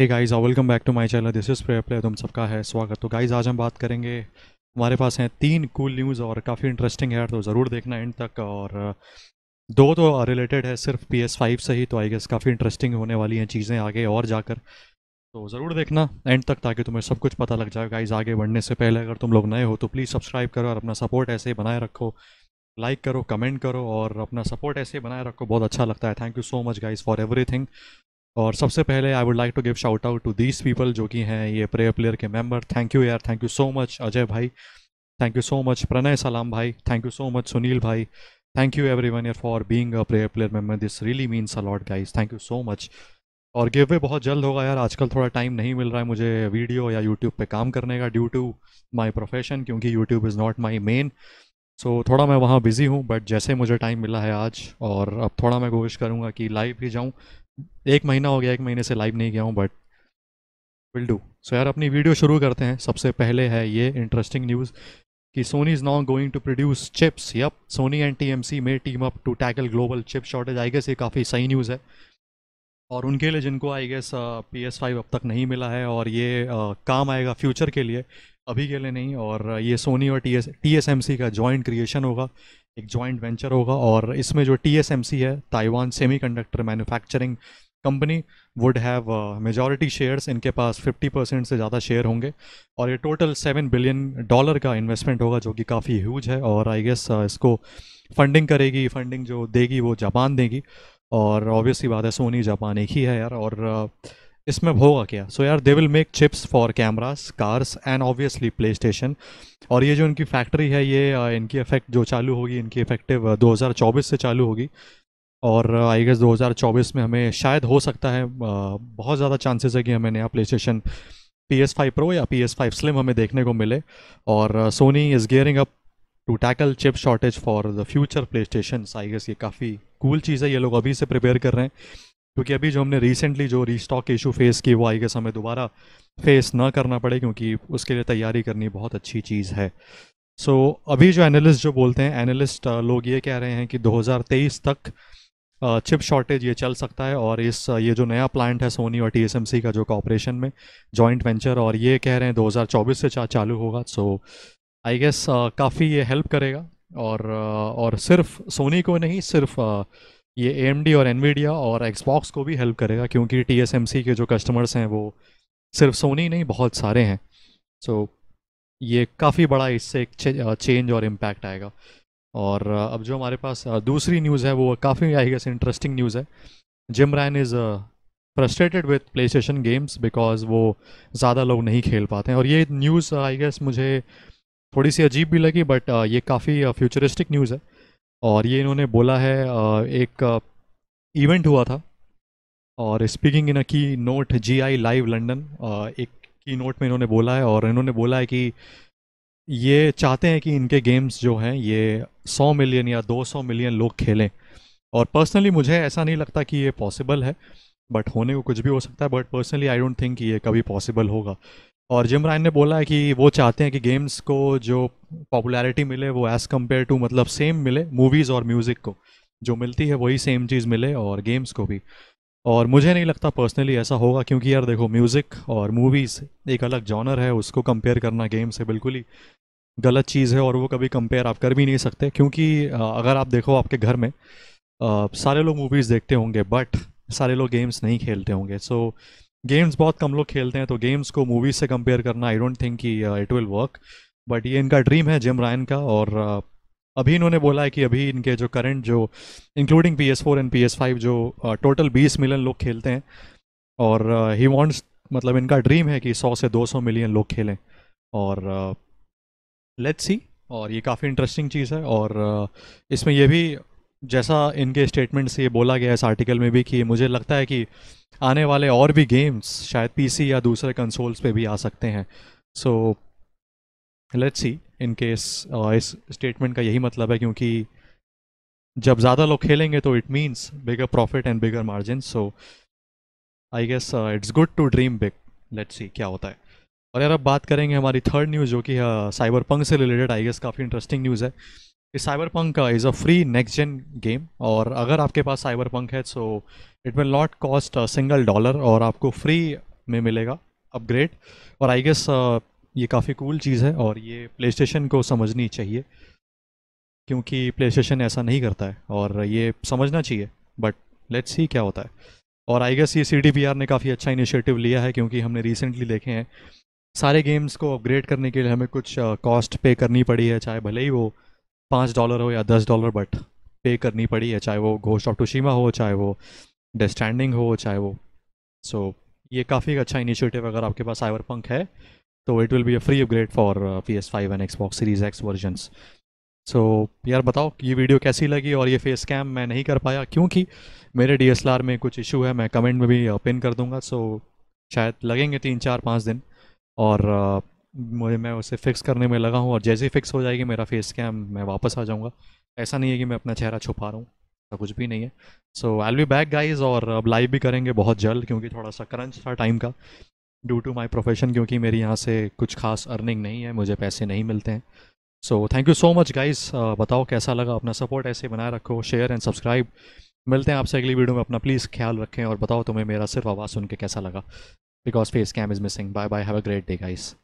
hey guys uh welcome back to my channel this is prayer player तुम सबका है स्वागत तो गाइस आज हम बात करेंगे हमारे पास हैं तीन कूल न्यूज़ और काफ़ी इंटरेस्टिंग है तो ज़रूर देखना एंड तक और दो तो रिलेटेड है सिर्फ पी एस फाइव से ही तो आई गेस काफ़ी इंटरेस्टिंग होने वाली हैं चीज़ें आगे और जाकर तो ज़रूर देखना एंड तक ताकि तुम्हें सब कुछ पता लग जाए गाइज़ आगे बढ़ने से पहले अगर तुम लोग नए हो तो प्लीज़ सब्सक्राइब करो और अपना सपोर्ट ऐसे ही बनाए रखो लाइक करो कमेंट करो और अपना सपोर्ट ऐसे बनाए रखो बहुत अच्छा लगता है thank you so much guys for every और सबसे पहले I would like to give shout out to these people जो कि हैं ये प्रेयर प्लेयर के मेंबर थैंक यू यार thank you so much Ajay भाई thank you so much Pranay सलाम भाई thank you so much Sunil भाई थैंक यू एवरी वन यर for being a prayer player this this really means a lot guys thank you so much और giveaway बहुत जल्द होगा यार आजकल थोड़ा टाइम नहीं मिल रहा है मुझे वीडियो या यूट्यूब पे काम करने का ड्यू टू माई प्रोफेशन क्योंकि YouTube is not my main so थोड़ा मैं वहाँ बिज़ी हूँ बट जैसे मुझे टाइम मिला है आज और अब थोड़ा मैं कोशिश करूँगा कि लाइव भी जाऊँ एक महीना हो गया एक महीने से लाइव नहीं गया हूँ बट विल डू सो यार अपनी वीडियो शुरू करते हैं सबसे पहले है ये इंटरेस्टिंग न्यूज़ कि Sony is now going to produce chips yup Sony and T M C में team up to tackle global chip shortage I guess ये काफ़ी सही न्यूज़ है और उनके लिए जिनको I guess P S five अब तक नहीं मिला है और ये uh, काम आएगा फ्यूचर के लिए अभी के लिए नहीं और ये सोनी और T S T S M C का जॉइंट क्रिएशन होगा एक जॉइंट वेंचर होगा और इसमें जो टी है Taiwan semiconductor manufacturing company would have majority shares इनके पास 50 परसेंट से ज़्यादा शेयर होंगे और ये टोटल सेवन बिलियन डॉलर का इन्वेस्टमेंट होगा जो कि काफ़ी ह्यूज है और आई गेस uh, इसको फंडिंग करेगी फंडिंग जो देगी वो जापान देगी और ऑब्वियसली बात है सोनी जापान एक ही है यार और uh, इसमें होगा क्या सो यार they will make chips for cameras cars and obviously PlayStation और ये जो इनकी फैक्ट्री है ये uh, इनकी इफेक्ट जो चालू होगी इनकी इफेक्टिव 2024 uh, से चालू होगी और आई गेस 2024 में हमें शायद हो सकता है uh, बहुत ज़्यादा चांसेस है कि हमें नया PlayStation P S five pro या पी एस फाइव स्लिम हमें देखने को मिले और Sony is gearing up to tackle chip shortage for the future PlayStation I guess ये काफ़ी कूल cool चीज़ है ये लोग अभी से प्रिपेयर कर रहे हैं क्योंकि अभी जो हमने रिसेंटली जो रीस्टॉक इशू फेस की वो आई के समय दोबारा फेस ना करना पड़े क्योंकि उसके लिए तैयारी करनी बहुत अच्छी चीज़ है सो so, अभी जो एनालिस्ट जो बोलते हैं एनालिस्ट लोग ये कह रहे हैं कि 2023 तक चिप शॉर्टेज ये चल सकता है और इस ये जो नया प्लांट है सोनी और टीएसएमसी का जो कॉपरेशन में जॉइंट वेंचर और ये कह रहे हैं 2024 से चा, चालू होगा सो आई गेस काफ़ी ये हेल्प करेगा और और सिर्फ सोनी को नहीं सिर्फ uh, ये ए और एन और एक्सबॉक्स को भी हेल्प करेगा क्योंकि टी के जो कस्टमर्स हैं वो सिर्फ सोनी नहीं बहुत सारे हैं सो so, ये काफ़ी बड़ा इससे एक चेंज और इम्पैक्ट आएगा और अब जो हमारे पास दूसरी न्यूज़ है वो काफ़ी आई गेस इंटरेस्टिंग न्यूज़ है Jim Ryan is frustrated with PlayStation games because वो ज़्यादा लोग नहीं खेल पाते हैं और ये न्यूज़ आई गेस मुझे थोड़ी सी अजीब भी लगी बट ये काफ़ी फ्यूचरिस्टिक न्यूज़ है और ये इन्होंने बोला है एक इवेंट हुआ था और speaking in a keynote G I live London एक की नोट में इन्होंने बोला है और इन्होंने बोला है कि ये चाहते हैं कि इनके गेम्स जो हैं ये 100 मिलियन या 200 मिलियन लोग खेलें और पर्सनली मुझे ऐसा नहीं लगता कि ये पॉसिबल है बट होने को कुछ भी हो सकता है but personally I don't think ये कभी पॉसिबल होगा और जिम रायन ने बोला है कि वो चाहते हैं कि गेम्स को जो पॉपुलैरिटी मिले वो एज़ कम्पेयर टू मतलब सेम मिले मूवीज़ और म्यूज़िक को जो मिलती है वही सेम चीज़ मिले और गेम्स को भी और मुझे नहीं लगता पर्सनली ऐसा होगा क्योंकि यार देखो म्यूज़िक और मूवीज़ एक अलग जॉनर है उसको कंपेयर करना गेम से बिल्कुल ही गलत चीज़ है और वो कभी कंपेयर आप कर भी नहीं सकते क्योंकि अगर आप देखो आपके घर में सारे लोग मूवीज़ देखते होंगे बट सारे लोग गेम्स नहीं खेलते होंगे सो so, गेम्स बहुत कम लोग खेलते हैं तो गेम्स को मूवीज़ से कंपेयर करना आई डोंट थिंक कि इट विल वर्क बट ये इनका ड्रीम है जिम रायन का और uh, अभी इन्होंने बोला है कि अभी इनके जो करंट जो including P S four and P S five जो टोटल uh, बीस मिलियन लोग खेलते हैं और ही uh, वॉन्ट्स मतलब इनका ड्रीम है कि सौ से दो सौ मिलियन लोग खेलें और लेट्स सी और ये काफ़ी इंटरेस्टिंग चीज़ है और इसमें यह भी जैसा इनके स्टेटमेंट से ये बोला गया इस आर्टिकल में भी कि मुझे लगता है कि आने वाले और भी गेम्स शायद पीसी या दूसरे कंसोल्स पे भी आ सकते हैं so so, let's see in case इस स्टेटमेंट का यही मतलब है क्योंकि जब ज़्यादा लोग खेलेंगे तो it means bigger profit and bigger margin so I guess it's good to dream big let's see क्या होता है और यार अब बात करेंगे हमारी थर्ड न्यूज़ जो कि साइबर uh, पंक से रिलेटेड आई गेस काफ़ी इंटरेस्टिंग न्यूज़ है कि cyberpunk is a free next gen game और अगर आपके पास साइबर पंक है so it will not cost single dollar और आपको फ्री में मिलेगा अपग्रेड और आई गेस uh, ये काफ़ी कूल चीज़ है और ये प्ले को समझनी चाहिए क्योंकि प्ले ऐसा नहीं करता है और ये समझना चाहिए बट लेट्स ही क्या होता है और आई गेस ये सी ने काफ़ी अच्छा इनिशिएटिव लिया है क्योंकि हमने रिसेंटली देखे हैं सारे गेम्स को अपग्रेड करने के लिए हमें कुछ कॉस्ट पे करनी पड़ी है चाहे भले ही वो पाँच डॉलर हो या दस डॉलर बट पे करनी पड़ी है चाहे वो घोस्ट ऑफ टुशीमा हो चाहे वो डेस्टैंडिंग हो चाहे वो सो so, ये काफ़ी अच्छा इनिशिएटिव अगर आपके पास साइबर पंख है तो it will be a free upgrade for P S five and Xbox series X versions so यार बताओ ये वीडियो कैसी लगी और ये फेस कैम मैं नहीं कर पाया क्योंकि मेरे डी एस एल आर में कुछ इशू है मैं कमेंट में भी पिन uh, कर दूंगा सो शायद लगेंगे तीन चार पाँच दिन और uh, मुझे मैं उसे फ़िक्स करने में लगा हूँ और जैसे ही फिक्स हो जाएगी मेरा फेस कैम मैं वापस आ जाऊँगा ऐसा नहीं है कि मैं अपना चेहरा छुपा रहा हूँ ऐसा कुछ भी नहीं है so I be back guys और अब लाइव भी करेंगे बहुत जल्द क्योंकि थोड़ा सा क्रंच था टाइम का ड्यू टू माई प्रोफेशन क्योंकि मेरी यहाँ से कुछ खास अर्निंग नहीं है मुझे पैसे नहीं मिलते हैं so thank you so much guys बताओ कैसा लगा अपना सपोर्ट ऐसे बनाए रखो शेयर एंड सब्सक्राइब मिलते हैं आपसे अगली वीडियो में अपना प्लीज़ ख्याल रखें और बताओ तुम्हें मेरा सिर्फ आवाज़ सुन के कैसा लगा because face cam is missing bye bye have a great day guys